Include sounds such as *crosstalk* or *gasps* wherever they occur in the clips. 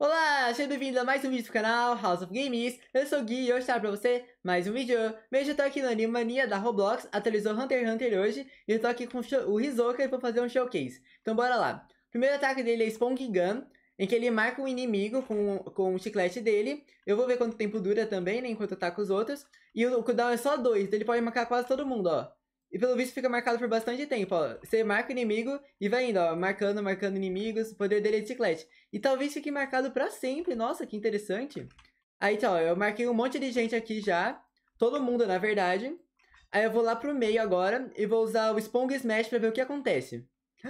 Olá, seja bem-vindo a mais um vídeo do canal House of Games, eu sou o Gui e hoje trago pra você mais um vídeo. Hoje eu tô aqui no Animania da Roblox, atualizou Hunter x Hunter hoje, e eu tô aqui com o Hisoka pra fazer um showcase. Então bora lá. O primeiro ataque dele é Spong Gun, em que ele marca um inimigo com, com o chiclete dele. Eu vou ver quanto tempo dura também, né, enquanto ataca os outros. E o cooldown é só dois, então ele pode marcar quase todo mundo, ó. E pelo visto fica marcado por bastante tempo, ó. Você marca inimigo e vai indo, ó, marcando, marcando inimigos, poder dele é de chiclete. E talvez fique marcado pra sempre, nossa, que interessante. Aí, tá, ó, eu marquei um monte de gente aqui já, todo mundo, na verdade. Aí eu vou lá pro meio agora e vou usar o Spong Smash pra ver o que acontece. *gasps*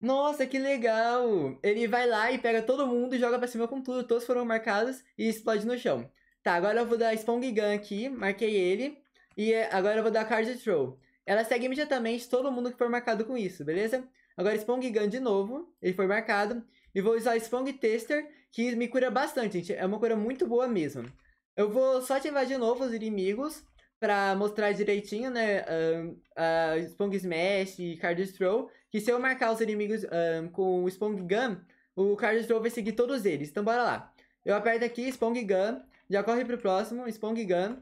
Nossa, que legal! Ele vai lá e pega todo mundo e joga pra cima com tudo, todos foram marcados e explode no chão. Tá, agora eu vou dar Spong Gun aqui, marquei ele. E é, agora eu vou dar Card Throw. Ela segue imediatamente todo mundo que for marcado com isso, beleza? Agora Spong Gun de novo, ele foi marcado. E vou usar Spong Tester, que me cura bastante, gente. É uma cura muito boa mesmo. Eu vou só ativar de novo os inimigos para mostrar direitinho, né? a ah, ah, Spong Smash e Card Stroll. Que se eu marcar os inimigos ah, com o Spong Gun, o Card Stroll vai seguir todos eles. Então bora lá. Eu aperto aqui Spong Gun, já corre pro próximo, Spong Gun.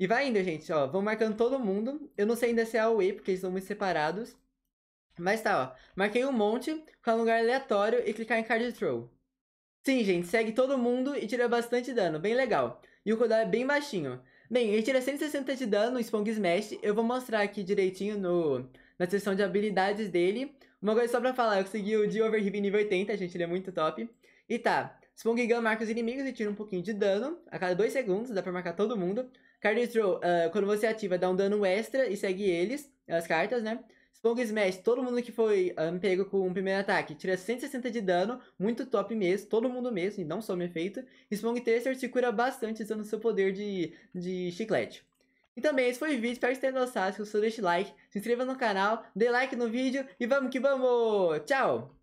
E vai indo, gente, ó. Vão marcando todo mundo. Eu não sei ainda se é away, porque eles estão muito separados. Mas tá, ó. Marquei um monte, com um lugar aleatório e clicar em card throw. Sim, gente, segue todo mundo e tira bastante dano, bem legal. E o cooldown é bem baixinho. Bem, ele tira 160 de dano, o Spong Smash. Eu vou mostrar aqui direitinho no, na seção de habilidades dele. Uma coisa só pra falar, eu consegui o de overheat nível 80, gente, ele é muito top. E tá, Spong Gun marca os inimigos e tira um pouquinho de dano. A cada 2 segundos, dá pra marcar todo mundo. Card Throw, uh, ah, quando você ativa, dá um dano extra e segue eles, as cartas, né? Spong Smash, todo mundo que foi um, ah, pego com o primeiro ataque, tira 160 de dano, muito top mesmo, todo mundo mesmo, e não some efeito. Spong Tracer se cura bastante usando seu poder de, de chiclete. E também esse foi o vídeo, espero que tenham gostado, se gostou deixe like, se inscreva no canal, dê like no vídeo e vamos que vamos! Tchau!